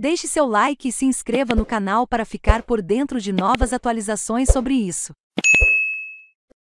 Deixe seu like e se inscreva no canal para ficar por dentro de novas atualizações sobre isso.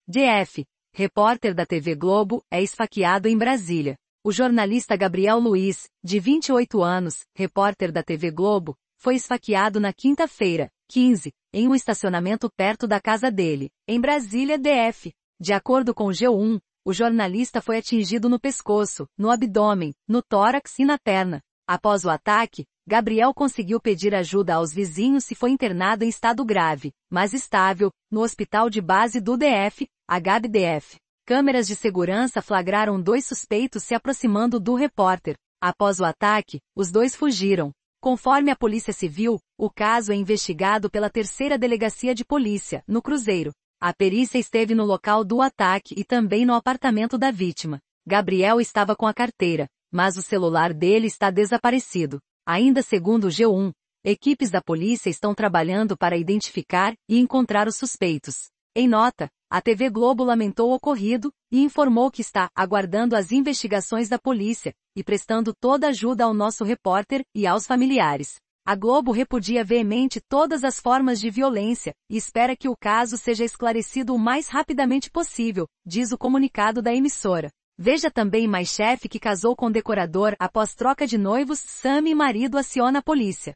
DF, repórter da TV Globo, é esfaqueado em Brasília. O jornalista Gabriel Luiz, de 28 anos, repórter da TV Globo, foi esfaqueado na quinta-feira, 15, em um estacionamento perto da casa dele, em Brasília, DF. De acordo com G1, o jornalista foi atingido no pescoço, no abdômen, no tórax e na perna, Após o ataque, Gabriel conseguiu pedir ajuda aos vizinhos e foi internado em estado grave, mas estável, no hospital de base do DF, HBDF. Câmeras de segurança flagraram dois suspeitos se aproximando do repórter. Após o ataque, os dois fugiram. Conforme a Polícia Civil, o caso é investigado pela Terceira Delegacia de Polícia, no Cruzeiro. A perícia esteve no local do ataque e também no apartamento da vítima. Gabriel estava com a carteira, mas o celular dele está desaparecido. Ainda segundo o G1, equipes da polícia estão trabalhando para identificar e encontrar os suspeitos. Em nota, a TV Globo lamentou o ocorrido e informou que está aguardando as investigações da polícia e prestando toda ajuda ao nosso repórter e aos familiares. A Globo repudia veemente todas as formas de violência e espera que o caso seja esclarecido o mais rapidamente possível, diz o comunicado da emissora. Veja também mais chefe que casou com decorador após troca de noivos, Sam e marido aciona a polícia.